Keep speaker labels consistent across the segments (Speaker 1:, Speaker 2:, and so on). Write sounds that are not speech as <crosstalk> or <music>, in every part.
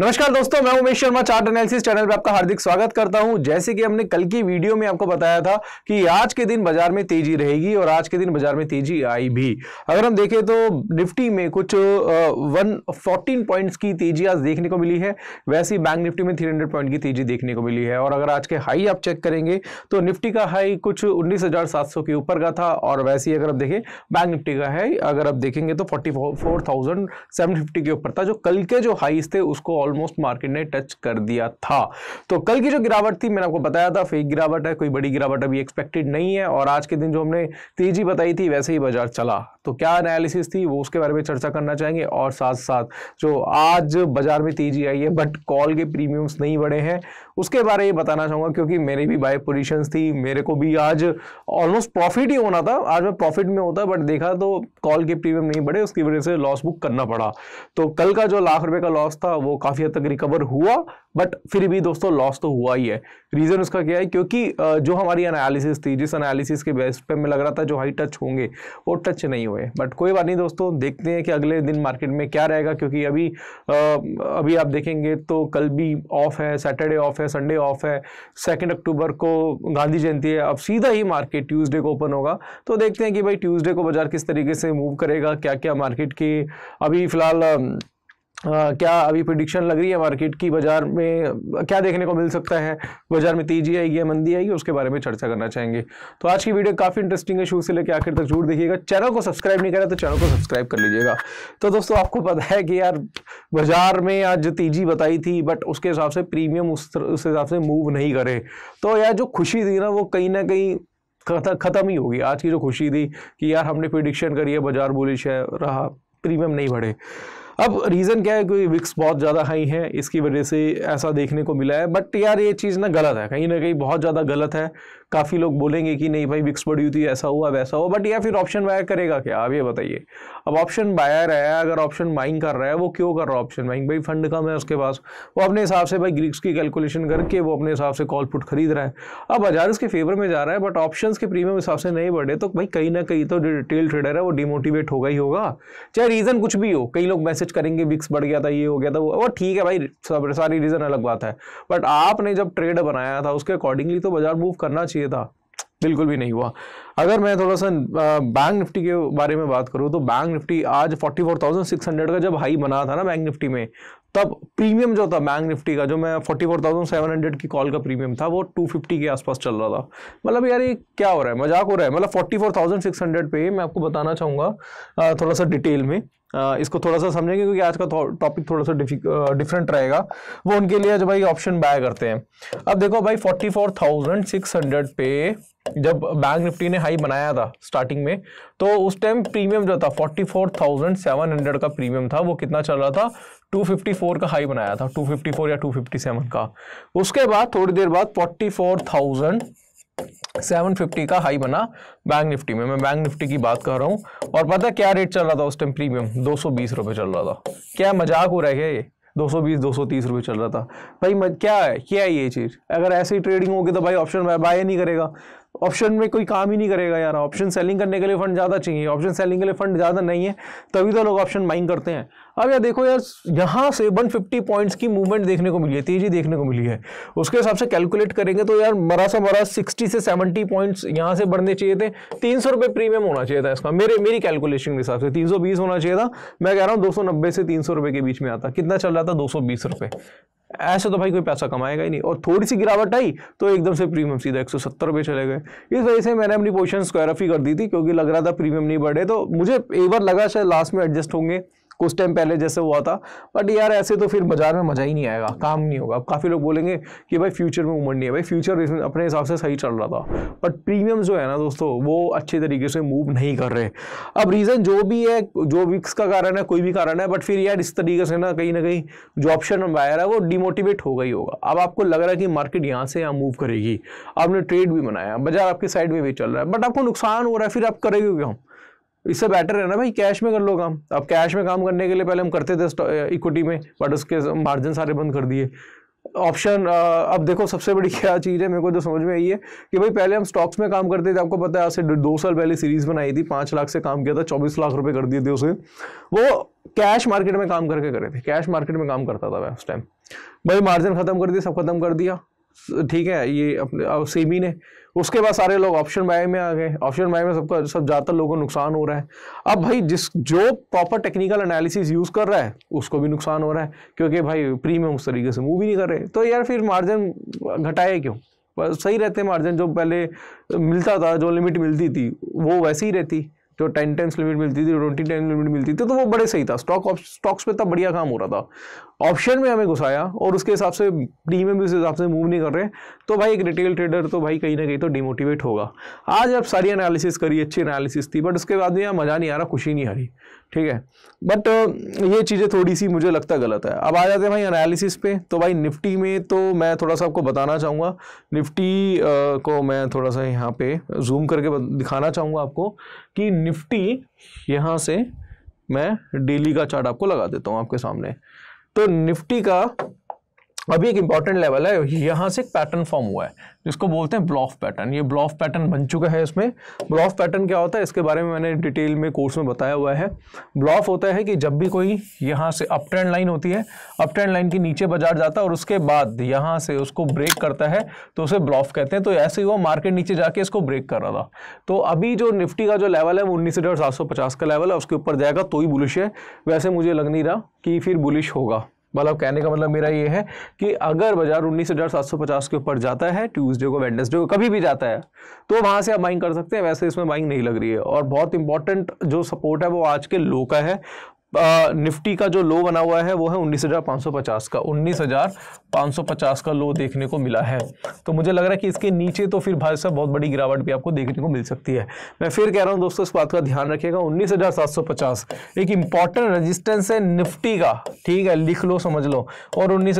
Speaker 1: नमस्कार दोस्तों मैं Umesh Sharma chart analysis channel पर आपका हार्दिक स्वागत करता हूं जैसे कि हमने कल की वीडियो में आपको बताया था कि आज के दिन बाजार में तेजी रहेगी और आज के दिन बाजार में तेजी आई भी अगर हम देखें तो निफ्टी में कुछ वन फोर्टीन पॉइंट्स की तेजी आज देखने को मिली है वैसे ही बैंक निफ्टी में थ्री पॉइंट की तेजी देखने को मिली है और अगर आज के हाई आप चेक करेंगे तो निफ्टी का हाई कुछ उन्नीस के ऊपर का था और वैसे ही अगर आप देखें बैंक निफ्टी का हाई अगर आप देखेंगे तो फोर्टी के ऊपर था जो कल के जो हाईस थे उसको ऑलमोस्ट मार्केट ने टच कर दिया था तो कल की जो गिरावट थी मैंने आपको बताया था फेक गिरावट है कोई बड़ी गिरावट अभी एक्सपेक्टेड नहीं है और आज के दिन जो हमने तेजी बताई थी वैसे ही बाजार चला तो क्या एनालिसिस थी वो उसके बारे में चर्चा करना चाहेंगे और साथ साथ जो आज बाजार में तेजी आई है बट कॉल के प्रीमियम्स नहीं बढ़े हैं उसके बारे में बताना चाहूँगा क्योंकि मेरी भी बाय पोजिशन थी मेरे को भी आज ऑलमोस्ट प्रॉफिट ही होना था आज मैं प्रॉफिट में होता बट देखा तो कॉल के प्रीमियम नहीं बढ़े उसकी वजह से लॉस बुक करना पड़ा तो कल का जो लाख रुपए का लॉस था वो काफ़ी हद तक रिकवर हुआ बट फिर भी दोस्तों लॉस तो हुआ ही है रीज़न उसका क्या है क्योंकि जो हमारी एनालिसिस थी जिस एनालिसिस के बेस पे मैं लग रहा था जो हाई टच होंगे वो टच नहीं हुआ हुए बट कोई बात नहीं दोस्तों देखते हैं कि अगले दिन मार्केट में क्या रहेगा क्योंकि अभी आ, अभी आप देखेंगे तो कल भी ऑफ है सैटरडे ऑफ है संडे ऑफ है सेकेंड अक्टूबर को गांधी जयंती है अब सीधा ही मार्केट ट्यूजडे को ओपन होगा तो देखते हैं कि भाई ट्यूजडे को बाजार किस तरीके से मूव करेगा क्या क्या मार्केट की अभी फिलहाल क्या अभी प्रिडिक्शन लग रही है मार्केट की बाजार में क्या देखने को मिल सकता है बाजार में तेजी आएगी या मंदी आएगी उसके बारे में चर्चा करना चाहेंगे तो आज की वीडियो काफ़ी इंटरेस्टिंग है शुरू से लेकर आखिर तक जरूर देखिएगा चैनल को सब्सक्राइब नहीं करा तो चैनल को सब्सक्राइब कर लीजिएगा तो दोस्तों आपको पता है कि यार बाजार में आज तेजी बताई थी बट उसके हिसाब से प्रीमियम उस उस हिसाब से मूव नहीं करे तो यार जो खुशी थी ना वो कहीं ना कहीं खत्म ही होगी आज की जो खुशी थी कि यार हमने प्रिडिक्शन करी है बाजार बुलिश है रहा प्रीमियम नहीं बढ़े अब रीज़न क्या है कि विक्स बहुत ज़्यादा हाई है इसकी वजह से ऐसा देखने को मिला है बट यार ये चीज़ ना गलत है कहीं ना कहीं बहुत ज़्यादा गलत है काफ़ी लोग बोलेंगे कि नहीं भाई विक्स बढ़ी हुई थी ऐसा हुआ वैसा हुआ बट या फिर ऑप्शन वायर करेगा क्या आप ये बताइए अब ऑप्शन बायर है अगर ऑप्शन बाइंग कर रहा है वो क्यों कर रहा है ऑप्शन बाइंग भाई फंड कम है उसके पास वो अपने हिसाब से भाई ग्रीक्स की कैलकुलेशन करके वो अपने हिसाब से कॉल पुट खरीद रहा है अब बाजार इसके फेवर में जा रहा है बट ऑप्शन के प्रीमियम हिसाब से नहीं बढ़े तो भाई कहीं ना कहीं तो रिटेल ट्रेडर है वो डिमोटिवेट होगा ही होगा चाहे रीज़न कुछ भी हो कई लोग मैसेज करेंगे विक्स बढ़ गया था ये हो गया था वो ठीक है भाई सब सारी रीज़न अलग बात है बट आपने जब ट्रेड बनाया था उसके अकॉर्डिंगली तो बाजार मूव करना चाहिए था बिल्कुल भी नहीं हुआ अगर मैं थोड़ा सा बैंक निफ्टी के बारे में बात करूँ तो बैंक निफ्टी आज 44,600 का जब हाई बना था ना बैंक निफ्टी में तब प्रीमियम जो था बैंक निफ्टी का जो मैं 44,700 की कॉल का प्रीमियम था वो 250 के आसपास चल रहा था मतलब यार ये क्या हो रहा है मजाक हो रहा है मतलब 44,600 पे मैं आपको बताना चाहूँगा थोड़ा सा डिटेल में इसको थोड़ा सा समझेंगे क्योंकि आज का टॉपिक थोड़ा सा डिफरेंट रहेगा वो उनके लिए जो भाई ऑप्शन बाय करते हैं अब देखो भाई forty four thousand six hundred पे जब बैंक निफ्टी ने हाई बनाया था स्टार्टिंग में तो उस टाइम प्रीमियम जो था forty four thousand seven hundred का प्रीमियम था वो कितना चल रहा था टू फिफ्टी फोर का हाई बनाया था टू फिफ्टी फोर या टू फिफ्टी सेवन का उसके बाद थोड़ी देर बाद फोर्टी फोर थाउजेंड 750 का हाई बना बैंक निफ्टी में मैं बैंक निफ्टी की बात कर रहा हूँ और पता क्या रेट चल रहा था उस टाइम प्रीमियम दो सौ चल रहा था क्या मजाक हो रहा है क्या ये 220 230 रुपए चल रहा था भाई क्या है क्या है ये चीज़ अगर ऐसी ट्रेडिंग होगी तो भाई ऑप्शन बाय नहीं करेगा ऑप्शन में कोई काम ही नहीं करेगा यार ऑप्शन सेलिंग करने के लिए फंड ज़्यादा चाहिए ऑप्शन सेलिंग के लिए फंड ज़्यादा नहीं है तभी तो लोग ऑप्शन माइंग करते हैं अब यार देखो यार यहाँ से 150 पॉइंट्स की मूवमेंट देखने को मिली है तेजी देखने को मिली है उसके हिसाब से कैलकुलेट करेंगे तो यार मरा सा मरा 60 से 70 पॉइंट्स यहाँ से बढ़ने चाहिए थे तीन सौ प्रीमियम होना चाहिए था इसका मेरे मेरी कैलकुलेशन के हिसाब से तीन होना चाहिए था मैं कह रहा हूँ दो से तीन के बीच में आता कितना चल रहा था दो ऐसे तो भाई कोई पैसा कमाएगा ही नहीं और थोड़ी सी गिरावट आई तो एकदम से प्रीमियम सीधा एक सौ सत्तर रुपये चले गए इस वजह से मैंने अपनी पोजिशन स्क्वायर ऑफ ही कर दी थी क्योंकि लग रहा था प्रीमियम नहीं बढ़े तो मुझे एक बार लगा शायद लास्ट में एडजस्ट होंगे कुछ टाइम पहले जैसे हुआ था बट यार ऐसे तो फिर बाजार में मज़ा ही नहीं आएगा काम नहीं होगा अब काफ़ी लोग बोलेंगे कि भाई फ्यूचर में उमड़ नहीं है भाई फ्यूचर अपने हिसाब से सही चल रहा था बट प्रीमियम जो है ना दोस्तों वो अच्छे तरीके से मूव नहीं कर रहे अब रीज़न जो भी है जो विक्स का कारण है कोई भी कारण है बट फिर यार इस तरीके से ना कहीं ना कहीं जो ऑप्शन बायर है वो डिमोटिवेट होगा ही होगा अब आपको लग रहा है कि मार्केट यहाँ से यहाँ मूव करेगी आपने ट्रेड भी बनाया बाजार आपकी साइड में भी चल रहा है बट आपको नुकसान हो रहा है फिर आप करेंगे क्यों इससे बेटर है ना भाई कैश में कर लो काम अब कैश में काम करने के लिए पहले हम करते थे इक्विटी में बट उसके मार्जिन सारे बंद कर दिए ऑप्शन अब देखो सबसे बड़ी <laughs> क्या चीज़ है मेरे को जो तो समझ में आई है कि भाई पहले हम स्टॉक्स में काम करते थे आपको पता है आज से दो साल पहले सीरीज़ बनाई थी पाँच लाख से काम किया था चौबीस लाख रुपए कर दिए थे उसे वो कैश मार्केट में काम करके करे थे कैश मार्केट में काम करता था मैं उस टाइम भाई मार्जिन खत्म कर दिया सब खत्म कर दिया ठीक है ये अपने सेमी ने उसके बाद सारे लोग ऑप्शन बाय में आ गए ऑप्शन बाय में सबका सब ज़्यादातर लोगों को नुकसान हो रहा है अब भाई जिस जो प्रॉपर टेक्निकल एनालिसिस यूज़ कर रहा है उसको भी नुकसान हो रहा है क्योंकि भाई प्रीमियम उस तरीके से मूव ही नहीं कर रहे तो यार फिर मार्जिन घटाए क्यों सही रहते मार्जिन जो पहले मिलता था जो लिमिट मिलती थी वो वैसे ही रहती जो टेन टेंस लिमिट मिलती थी ट्वेंटी टेन लिमिट मिलती थी तो वो बड़े सही था स्टॉक स्टॉक्स पे तब बढ़िया काम हो रहा था ऑप्शन में हमें घुसाया और उसके हिसाब से प्रीमियम भी उस हिसाब से मूव नहीं कर रहे तो भाई एक रिटेल ट्रेडर तो भाई कहीं ना कहीं तो डिमोटिवेट होगा आज आप सारी एनालिसिस करी अच्छी एनालिसिस थी बट उसके बाद में यहाँ मज़ा नहीं आ रहा खुशी नहीं आ रही ठीक है बट ये चीज़ें थोड़ी सी मुझे लगता गलत है अब आ जाते हैं भाई एनालिसिस पे तो भाई निफ्टी में तो मैं थोड़ा सा आपको बताना चाहूँगा निफ्टी को मैं थोड़ा सा यहाँ पे जूम करके दिखाना चाहूँगा आपको कि निफ्टी यहाँ से मैं डेली का चार्ट आपको लगा देता हूँ आपके सामने तो निफ्टी का अभी एक इंपॉर्टेंट लेवल है यहाँ से एक पैटर्न फॉर्म हुआ है जिसको बोलते हैं ब्लॉफ पैटर्न ये ब्लॉफ पैटर्न बन चुका है इसमें ब्लॉफ पैटर्न क्या होता है इसके बारे में मैंने डिटेल में कोर्स में बताया हुआ है ब्लॉफ होता है कि जब भी कोई यहाँ से अप ट्रेंड लाइन होती है अप ट्रेंड लाइन के नीचे बाजार जाता है और उसके बाद यहाँ से उसको ब्रेक करता है तो उसे ब्लॉफ कहते हैं तो ऐसे ही वो मार्केट नीचे जाके इसको ब्रेक कर रहा था तो अभी जो निफ्टी का जो लेवल है वो उन्नीस का लेवल है उसके ऊपर जाएगा तो ही बुलिश है वैसे मुझे लग नहीं रहा कि फिर बुलिश होगा मतलब कहने का मतलब मेरा ये है कि अगर बाजार पचास के ऊपर जाता है ट्यूसडे को वेडनेसडे को कभी भी जाता है तो वहाँ से आप बाइंग कर सकते हैं वैसे इसमें बाइंग नहीं लग रही है और बहुत इंपॉर्टेंट जो सपोर्ट है वो आज के लो का है निफ्टी का जो लो बना हुआ है वो है 19,550 का हजार 550 का लो देखने को मिला है तो मुझे लग रहा है कि इसके नीचे तो फिर भाई साहब बहुत बड़ी गिरावट भी आपको देखने को मिल सकती है मैं फिर कह रहा हूँ दोस्तों इस बात का ध्यान रखिएगा उन्नीस एक इंपॉर्टेंट रजिस्टेंस है निफ्टी का ठीक है लिख लो समझ लो और उन्नीस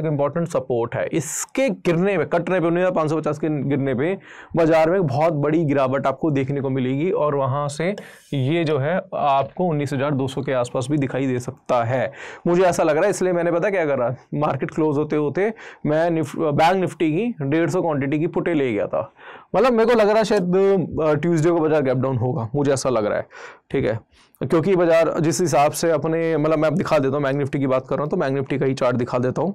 Speaker 1: एक इंपॉर्टेंट सपोर्ट है इसके गिरने में कटने पर उन्नीस के गिरने पर बाजार में बहुत बड़ी गिरावट आपको देखने को मिलेगी और वहाँ से ये जो है आपको उन्नीस के आसपास भी दिखाई दे सकता है मुझे ऐसा लग रहा है इसलिए मैंने पता क्या रहा मार्केट क्लोज होते होते मैं निफ, बैंक निफ्टी की डेढ़ सौ क्वान्टिटी की पुटे ले गया था मतलब मेरे को लग रहा है शायद ट्यूसडे को बाजार गैप डाउन होगा मुझे ऐसा लग रहा है ठीक है क्योंकि बाजार जिस हिसाब से अपने मतलब मैं दिखा देता हूँ मैंग निफ्टी की बात कर रहा हूँ तो मैंग निफ्टी का ही चार्ट दिखा देता हूँ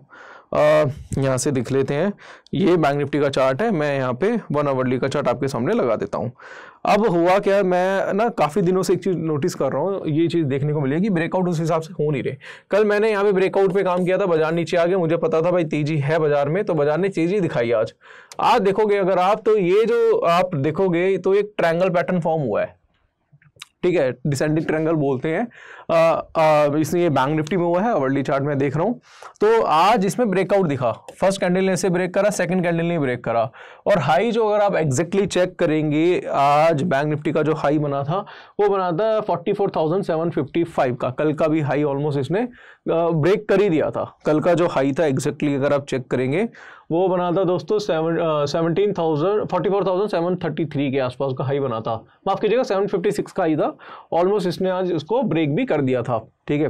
Speaker 1: यहाँ से दिख लेते हैं ये बैंक निफ्टी का चार्ट है मैं यहाँ पे वन अवर्ली का चार्ट आपके सामने लगा देता हूँ अब हुआ क्या मैं ना काफ़ी दिनों से एक चीज़ नोटिस कर रहा हूँ ये चीज़ देखने को मिली कि ब्रेकआउट उस हिसाब से हो नहीं रहे कल मैंने यहाँ पे ब्रेकआउट पे काम किया था बाजार नीचे आ गया मुझे पता था भाई तेजी है बाजार में तो बाजार ने तेजी दिखाई आज आज देखोगे अगर आप तो ये जो आप देखोगे तो एक ट्रैंगल पैटर्न फॉर्म हुआ है ठीक है डिसेंडिंग ट्रैंगल बोलते हैं ये बैंक निफ्टी में हुआ है वर्ली चार्ट में देख रहा हूँ तो आज इसमें ब्रेकआउट दिखा फर्स्ट कैंडल ने इसे ब्रेक करा सेकंड कैंडल ने ब्रेक करा और हाई जो अगर आप एग्जैक्टली चेक करेंगे आज बैंक निफ्टी का जो हाई बना था वो बना था फोर्टी का कल का भी हाई ऑलमोस्ट इसने ब्रेक कर ही दिया था कल का जो हाई था एग्जैक्टली अगर आप चेक करेंगे वो बना था दोस्तों seventeen thousand forty four thousand seven thirty three के आसपास का हाई बना था माफ़ कीजिएगा सेवन फिफ्टी सिक्स का हाई था ऑलमोस्ट इसने आज उसको ब्रेक भी कर कर दिया था ठीक है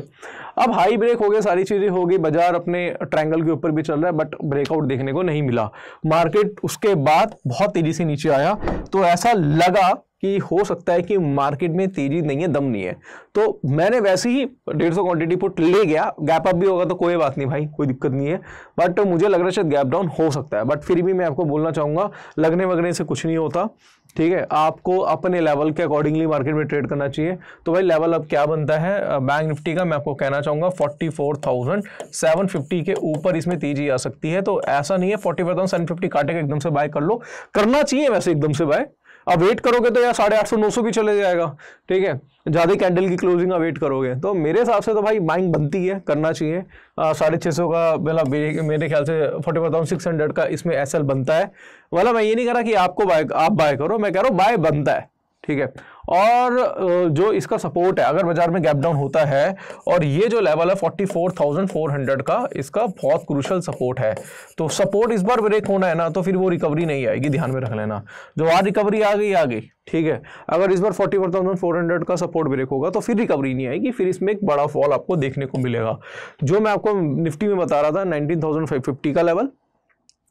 Speaker 1: अब हाई ब्रेक हो गया सारी चीज़ें हो गई बाजार अपने ट्रायंगल के ऊपर भी चल रहा है बट ब्रेकआउट देखने को नहीं मिला मार्केट उसके बाद बहुत तेज़ी से नीचे आया तो ऐसा लगा कि हो सकता है कि मार्केट में तेजी नहीं है दम नहीं है तो मैंने वैसे ही डेढ़ सौ क्वान्टिटी पुट ले गया गैप अप भी होगा तो कोई बात नहीं भाई कोई दिक्कत नहीं है बट मुझे लग रहा है शायद गैप डाउन हो सकता है बट फिर भी मैं आपको बोलना चाहूंगा लगने वगने से कुछ नहीं होता ठीक है आपको अपने लेवल के अकॉर्डिंगली मार्केट में ट्रेड करना चाहिए तो भाई लेवल अब क्या बनता है बैंक निफ्टी का मैं आपको कहना सेवन 44,750 के ऊपर इसमें तेजी आ सकती है तो ऐसा नहीं है 44,750 काटे के एकदम से बाय कर लो करना चाहिए वैसे एकदम से बाय अब वेट करोगे तो यार साढ़े आठ सौ नौ सौ भी चले जाएगा ठीक है ज़्यादा कैंडल की क्लोजिंग अब वेट करोगे तो मेरे हिसाब से तो भाई बाइंग बनती है करना चाहिए साढ़े छः सौ का मतलब मेरे ख्याल से forty four thousand six hundred का इसमें एस बनता है वाला मैं ये नहीं कह रहा कि आपको बाय आप बाय करो मैं कह रहा हूँ बाय बनता है ठीक है और जो इसका सपोर्ट है अगर बाजार में गैप डाउन होता है और ये जो लेवल है 44,400 का इसका बहुत क्रूशल सपोर्ट है तो सपोर्ट इस बार ब्रेक होना है ना तो फिर वो रिकवरी नहीं आएगी ध्यान में रख लेना जो आज रिकवरी आ गई आ गई ठीक है अगर इस बार 44,400 का सपोर्ट ब्रेक होगा तो फिर रिकवरी नहीं आएगी फिर इसमें एक बड़ा फॉल आपको देखने को मिलेगा जो मैं आपको निफ्टी में बता रहा था नाइनटीन का लेवल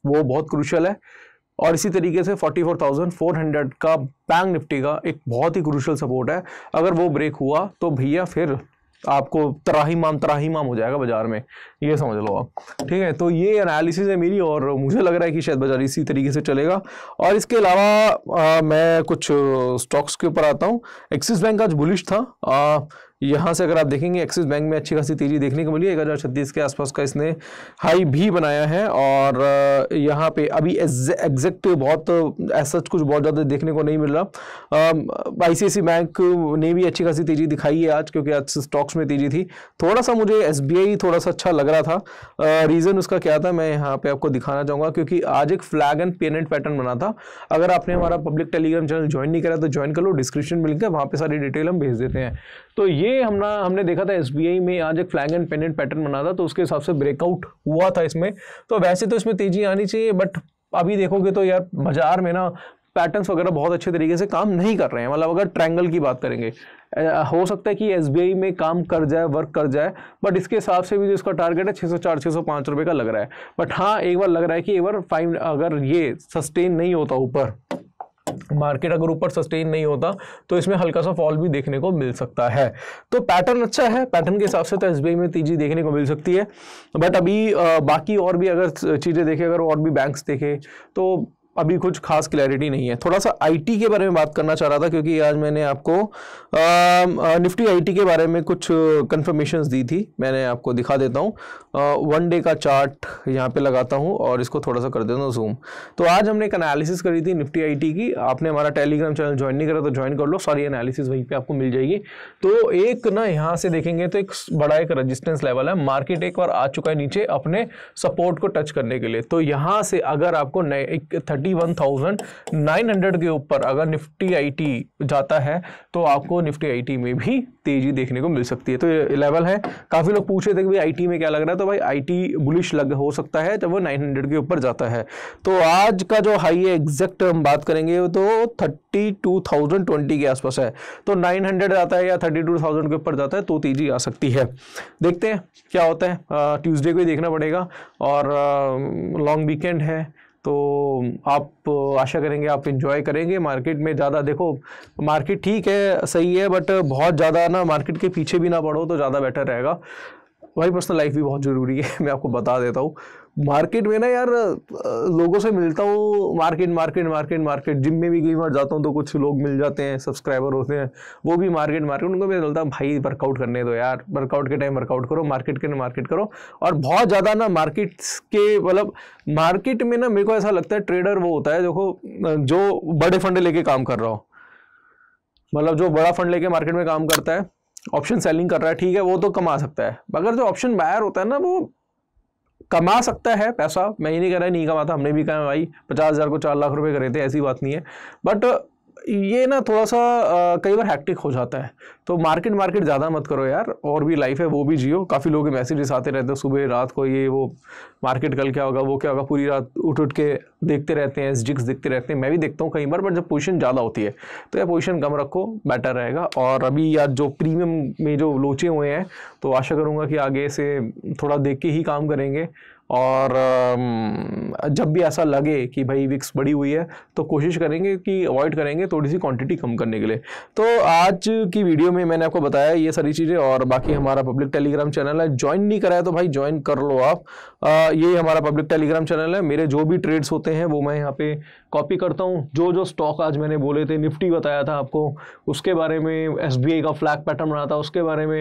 Speaker 1: वो बहुत क्रूशल है और इसी तरीके से 44,400 का बैंक निफ्टी का एक बहुत ही क्रूशल सपोर्ट है अगर वो ब्रेक हुआ तो भैया फिर आपको तराही माम तराही माम हो जाएगा बाजार में ये समझ लो आप ठीक है तो ये एनालिसिस है मेरी और मुझे लग रहा है कि शायद बाजार इसी तरीके से चलेगा और इसके अलावा मैं कुछ स्टॉक्स के ऊपर आता हूँ एक्सिस बैंक आज बुलिश था आ, यहाँ से अगर आप देखेंगे एक्सिस बैंक में अच्छी खासी तेज़ी देखने को मिली एक हज़ार छत्तीस के आसपास का इसने हाई भी बनाया है और यहाँ पे अभी एग्जैक्ट बहुत ऐसा कुछ बहुत ज़्यादा देखने को नहीं मिल रहा आई बैंक ने भी अच्छी खासी तेज़ी दिखाई है आज क्योंकि आज स्टॉक्स में तेज़ी थी थोड़ा सा मुझे एस थोड़ा सा अच्छा लग रहा था रीज़न उसका क्या था मैं यहाँ पर आपको दिखाना चाहूँगा क्योंकि आज एक फ्लैग एंड पेनेंट पैटर्न बना था अगर आपने हमारा पब्लिक टेलीग्राम चैनल ज्वाइन नहीं करा तो ज्वाइन कर लो डिस्क्रिप्शन मिल वहाँ पर सारी डिटेल हम भेज देते हैं तो ये हमना हमने देखा था एस में आज एक फ्लैग एंड पेनेंट पैटर्न बना था तो उसके हिसाब से ब्रेकआउट हुआ था इसमें तो वैसे तो इसमें तेजी आनी चाहिए बट अभी देखोगे तो यार बाजार में ना पैटर्न्स वगैरह बहुत अच्छे तरीके से काम नहीं कर रहे हैं मतलब अगर ट्रैंगल की बात करेंगे हो सकता है कि एस में काम कर जाए वर्क कर जाए बट इसके हिसाब से भी जो इसका टारगेट है छः सौ चार छः सौ पाँच रुपये का लग रहा है बट हाँ एक बार लग रहा है कि एक बार फाइन अगर ये सस्टेन नहीं होता ऊपर मार्केट अगर ऊपर सस्टेन नहीं होता तो इसमें हल्का सा फॉल भी देखने को मिल सकता है तो पैटर्न अच्छा है पैटर्न के हिसाब से तो एस में तेजी देखने को मिल सकती है बट अभी बाकी और भी अगर चीज़ें देखें अगर और भी बैंक्स देखें तो अभी कुछ खास क्लैरिटी नहीं है थोड़ा सा आईटी के बारे में बात करना चाह रहा था क्योंकि आज मैंने आपको आ, निफ्टी आईटी के बारे में कुछ कन्फर्मेशन दी थी मैंने आपको दिखा देता हूँ वन डे का चार्ट यहाँ पे लगाता हूँ और इसको थोड़ा सा कर देता हूँ जूम तो आज हमने एक एनालिसिस करी थी निफ्टी आई की आपने हमारा टेलीग्राम चैनल ज्वाइन नहीं करा तो ज्वाइन कर लो सारी एनालिसिस वहीं पर आपको मिल जाएगी तो एक ना यहाँ से देखेंगे तो एक बड़ा एक रजिस्टेंस लेवल है मार्केट एक बार आ चुका है नीचे अपने सपोर्ट को टच करने के लिए तो यहाँ से अगर आपको नए थर्टी 41,900 के ऊपर अगर निफ्टी आईटी जाता है तो आपको निफ्टी आईटी में भी तेजी देखने को मिल सकती है तो ये लेवल है काफ़ी लोग पूछ रहे थे कि भाई आईटी में क्या लग रहा है तो भाई आईटी बुलिश लग हो सकता है जब वो 900 के ऊपर जाता है तो आज का जो हाई है एग्जैक्ट हम बात करेंगे तो थर्टी के आसपास है तो नाइन जाता है या थर्टी के ऊपर जाता है तो तेजी आ सकती है देखते हैं क्या होता है ट्यूजडे को ही देखना पड़ेगा और लॉन्ग वीकेंड है तो आप आशा करेंगे आप इन्जॉय करेंगे मार्केट में ज़्यादा देखो मार्केट ठीक है सही है बट बहुत ज़्यादा ना मार्केट के पीछे भी ना पड़ो तो ज़्यादा बेटर रहेगा वही पर्सनल लाइफ भी बहुत ज़रूरी है <laughs> मैं आपको बता देता हूँ मार्केट में ना यार लोगों से मिलता हूँ market market market market gym में भी कई बार जाता हूँ तो कुछ लोग मिल जाते हैं सब्सक्राइबर होते हैं वो भी मार्केट मार्केट उनको भी चलता है भाई वर्कआउट करने दो यार वर्कआउट के टाइम वर्कआउट करो मार्केट के मार्केट करो और बहुत ज़्यादा ना मार्केट के मतलब मार्केट में ना मेरे को ऐसा लगता है ट्रेडर वो होता है देखो जो बड़े फंड लेके काम कर रहा हो मतलब जो बड़ा फंड लेके मार्केट में काम करता है ऑप्शन सेलिंग कर रहा है ठीक है वो तो कमा सकता है मगर जो ऑप्शन बायर होता है ना वो कमा सकता है पैसा मैं ये नहीं कह रहा है नहीं कमाता हमने भी कहा भाई पचास हज़ार को चार लाख रुपए करे थे ऐसी बात नहीं है बट ये ना थोड़ा सा कई बार हैक्टिक हो जाता है तो मार्केट मार्केट ज़्यादा मत करो यार और भी लाइफ है वो भी जियो काफ़ी लोग मैसेजेस आते रहते हैं सुबह रात को ये वो मार्केट कल क्या होगा वो क्या होगा पूरी रात उठ उठ के देखते रहते हैं एसजिक्स देखते रहते हैं मैं भी देखता हूँ कई बार बट जब पोजिशन ज़्यादा होती है तो यह पोजिशन कम रखो बेटर रहेगा और अभी यार जो प्रीमियम में जो लोचे हुए हैं तो आशा करूँगा कि आगे से थोड़ा देख के ही काम करेंगे और जब भी ऐसा लगे कि भाई विक्स बड़ी हुई है तो कोशिश करेंगे कि अवॉइड करेंगे थोड़ी सी क्वांटिटी कम करने के लिए तो आज की वीडियो में मैंने आपको बताया ये सारी चीज़ें और बाकी हमारा पब्लिक टेलीग्राम चैनल है ज्वाइन नहीं कराया तो भाई ज्वाइन कर लो आप ये हमारा पब्लिक टेलीग्राम चैनल है मेरे जो भी ट्रेड्स होते हैं वो मैं यहाँ पे कॉपी करता हूँ जो जो स्टॉक आज मैंने बोले थे निफ्टी बताया था आपको उसके बारे में एस का फ्लैग पैटर्न बना था उसके बारे में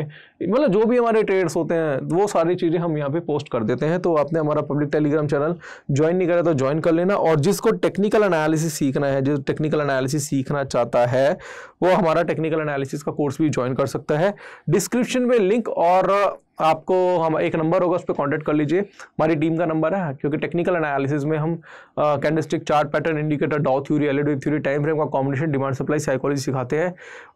Speaker 1: मतलब जो भी हमारे ट्रेड्स होते हैं वो सारी चीज़ें हम यहाँ पर पोस्ट कर देते हैं तो आपने जिसने हमारा पब्लिक टेलीग्राम चैनल ज्वाइन नहीं करा तो ज्वाइन कर लेना और जिसको टेक्निकल एनालिसिस सीखना है जो टेक्निकल एनालिसिस सीखना चाहता है वो हमारा टेक्निकल एनालिसिस का कोर्स भी ज्वाइन कर सकता है डिस्क्रिप्शन में लिंक और आपको हम एक नंबर होगा उस पर कॉन्टैक्ट कर लीजिए हमारी टीम का नंबर है क्योंकि टेक्निकल एनालिसिस में हम candlestick chart pattern indicator Dow theory Elliott theory time frame का कॉम्बिनेशन डिमांड सप्लाई साइकोलॉजी सिखाते हैं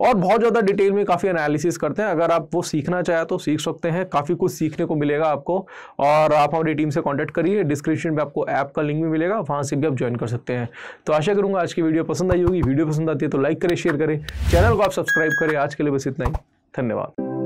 Speaker 1: और बहुत ज़्यादा डिटेल में काफ़ी एनालिसिस करते हैं अगर आप वो सीखना चाहें तो सीख सकते हैं काफ़ी कुछ सीखने को मिलेगा आपको और आप हमारी टीम से कॉन्टैक्ट करिए डिस्क्रिप्शन में आपको ऐप का लिंक भी मिलेगा वहाँ से भी आप ज्वाइन कर सकते हैं तो आशा करूँगा आज की वीडियो पसंद आई होगी वीडियो पसंद आती है तो लाइक करें शेयर करें चैनल को आप सब्सक्राइब करें आज के लिए बस इतना ही धन्यवाद